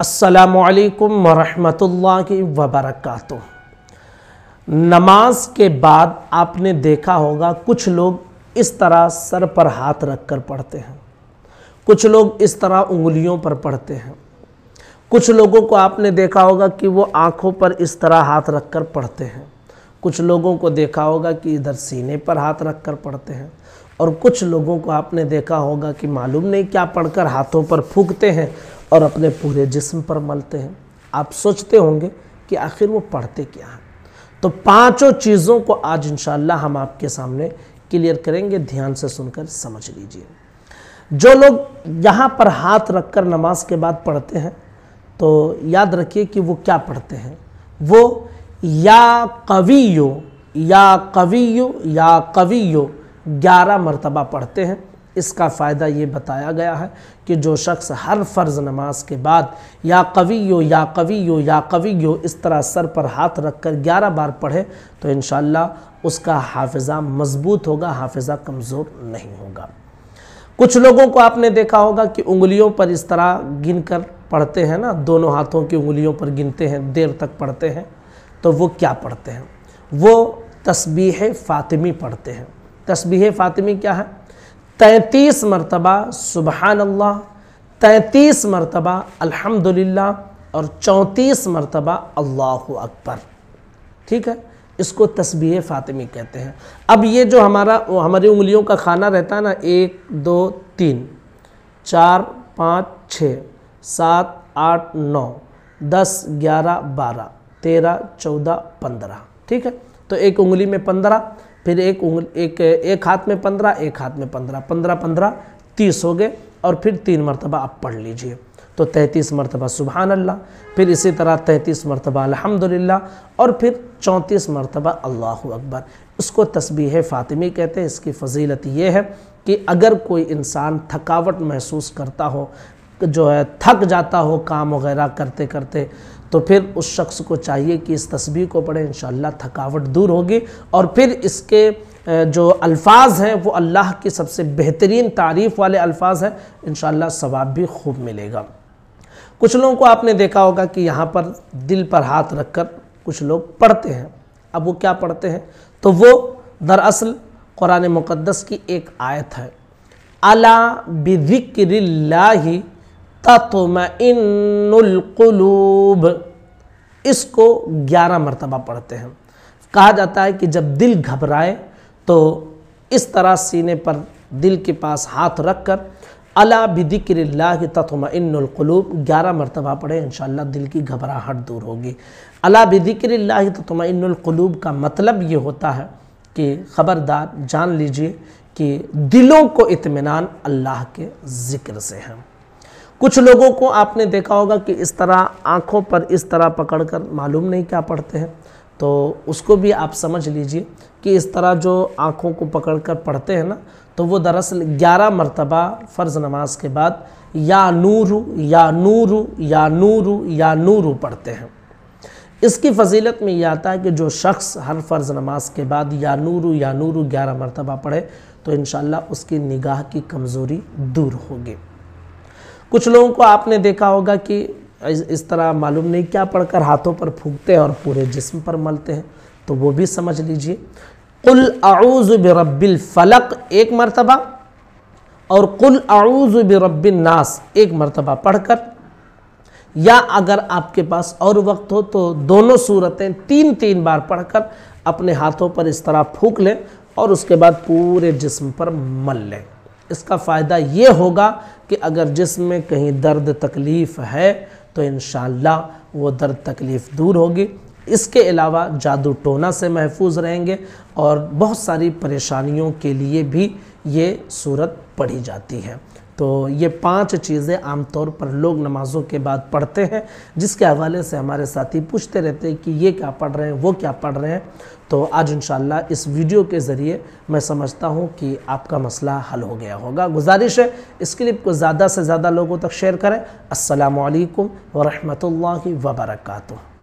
असलकम वरहमतुल्लाहि वबरक नमाज के बाद आपने देखा होगा कुछ लोग इस तरह सर पर हाथ रख कर पढ़ते हैं कुछ लोग इस तरह उंगलियों पर पढ़ते हैं कुछ लोगों को आपने देखा होगा कि वो आँखों पर इस तरह हाथ रख कर पढ़ते हैं कुछ लोगों को देखा होगा कि इधर सीने पर हाथ रख कर पढ़ते हैं और कुछ लोगों को आपने देखा होगा कि मालूम नहीं क्या पढ़कर हाथों पर फूकते हैं और अपने पूरे जिस्म पर मलते हैं आप सोचते होंगे कि आखिर वो पढ़ते क्या हैं तो पांचों चीज़ों को आज इन हम आपके सामने क्लियर करेंगे ध्यान से सुनकर समझ लीजिए जो लोग यहाँ पर हाथ रखकर नमाज के बाद पढ़ते हैं तो याद रखिए कि वो क्या पढ़ते हैं वो या कवियो या कवियो या कवियो ग्यारह मरतबा पढ़ते हैं इसका फ़ायदा ये बताया गया है कि जो शख्स हर फ़र्ज़ नमाज के बाद या कवि यो या कवि यो या कवि यो इस तरह सर पर हाथ रख कर ग्यारह बार पढ़े तो इन उसका हाफजा मज़बूत होगा हाफज़ा कमज़ोर नहीं होगा कुछ लोगों को आपने देखा होगा कि उंगलियों पर इस तरह गिन कर पढ़ते हैं ना दोनों हाथों की उंगलियों पर गिनते हैं देर तक पढ़ते हैं तो वो क्या पढ़ते हैं वो तस्बीह फ़ातिमी पढ़ते हैं तस्बीह फ़ातिमी क्या है तैंतीस मरतबा सुबहान अल्लाह तैंतीस मरतबा अल्हम्दुलिल्लाह और चौंतीस मरतबा अल्लाह अकबर ठीक है इसको तस्बीह फ़ातिमी कहते हैं अब ये जो हमारा हमारी उंगलियों का खाना रहता है ना एक दो तीन चार पाँच छ सात आठ नौ दस ग्यारह बारह तेरह चौदह पंद्रह ठीक है तो एक उंगली में पंद्रह फिर एक एक एक हाथ में पंद्रह एक हाथ में पंद्रह पंद्रह पंद्रह तीस हो गए और फिर तीन मरतबा आप पढ़ लीजिए तो तैंतीस मरतबा सुबहान अल्लाह फिर इसी तरह तैंतीस मरतबा अल्हम्दुलिल्लाह और फिर चौंतीस मरतबा अल्लाह अकबर इसको तस्बीह फ़ातिमी कहते हैं इसकी फजीलत ये है कि अगर कोई इंसान थकावट महसूस करता हो जो है थक जाता हो काम वगैरह करते करते तो फिर उस शख्स को चाहिए कि इस तस्वीर को पढ़े इन थकावट दूर होगी और फिर इसके जो अल्फाज हैं वो अल्लाह की सबसे बेहतरीन तारीफ़ वाले अल्फाज हैं इन सवाब भी खूब मिलेगा कुछ लोगों को आपने देखा होगा कि यहाँ पर दिल पर हाथ रख कर कुछ लोग पढ़ते हैं अब वो क्या पढ़ते हैं तो वो दरअसल कुरान मुक़दस की एक आयत है अला बिक्र तत्मूब इसको ग्यारह मरतबा पढ़ते हैं कहा जाता है कि जब दिल घबराए तो इस तरह सीने पर दिल के पास हाथ रख कर अला बिदिक्ला तत्मक़लूब ग्यारह मरतबा पढ़े इन दिल की घबराहट दूर होगी अला बिदिक्ला तत्मक़लूब का मतलब ये होता है कि ख़बरदार जान लीजिए कि दिलों को इतमान अल्लाह के ज़िक्र से है कुछ लोगों को आपने देखा होगा कि इस तरह आँखों पर इस तरह पकड़कर मालूम नहीं क्या पढ़ते हैं तो उसको भी आप समझ लीजिए कि इस तरह जो आँखों को पकड़ कर पढ़ते हैं ना तो वो दरअसल ग्यारह मरतबा फ़र्ज़ नमाज के बाद या नूरु या नूरु या नूरु या नूरु पढ़ते हैं इसकी फजीलत में यह आता है कि जो शख्स हर फ़र्ज़ नमाज के बाद या नूरु या नूरू ग्यारह मरतबा पढ़े तो इन उसकी निगाह की कमज़ोरी दूर होगी कुछ लोगों को आपने देखा होगा कि इस तरह मालूम नहीं क्या पढ़कर हाथों पर फूकते हैं और पूरे जिस्म पर मलते हैं तो वो भी समझ लीजिए कुल आऊज़ बरबिल फ़लक एक मरतबा और कुल आऊज़ बरबिन नास एक मरतबा पढ़कर या अगर आपके पास और वक्त हो तो दोनों सूरतें तीन तीन बार पढ़कर अपने हाथों पर इस तरह फूक लें और उसके बाद पूरे जिस्म पर मल लें इसका फ़ायदा ये होगा कि अगर जिसमें कहीं दर्द तकलीफ़ है तो इन वो दर्द तकलीफ़ दूर होगी इसके अलावा जादू टोना से महफूज रहेंगे और बहुत सारी परेशानियों के लिए भी ये सूरत पढ़ी जाती है तो ये पांच चीज़ें आमतौर पर लोग नमाज़ों के बाद पढ़ते हैं जिसके हवाले से हमारे साथी पूछते रहते हैं कि ये क्या पढ़ रहे हैं वो क्या पढ़ रहे हैं तो आज इन इस वीडियो के ज़रिए मैं समझता हूँ कि आपका मसला हल हो गया होगा गुजारिश है इस क्लिप को ज़्यादा से ज़्यादा लोगों तक शेयर करें असलकम वरहमल वबरकू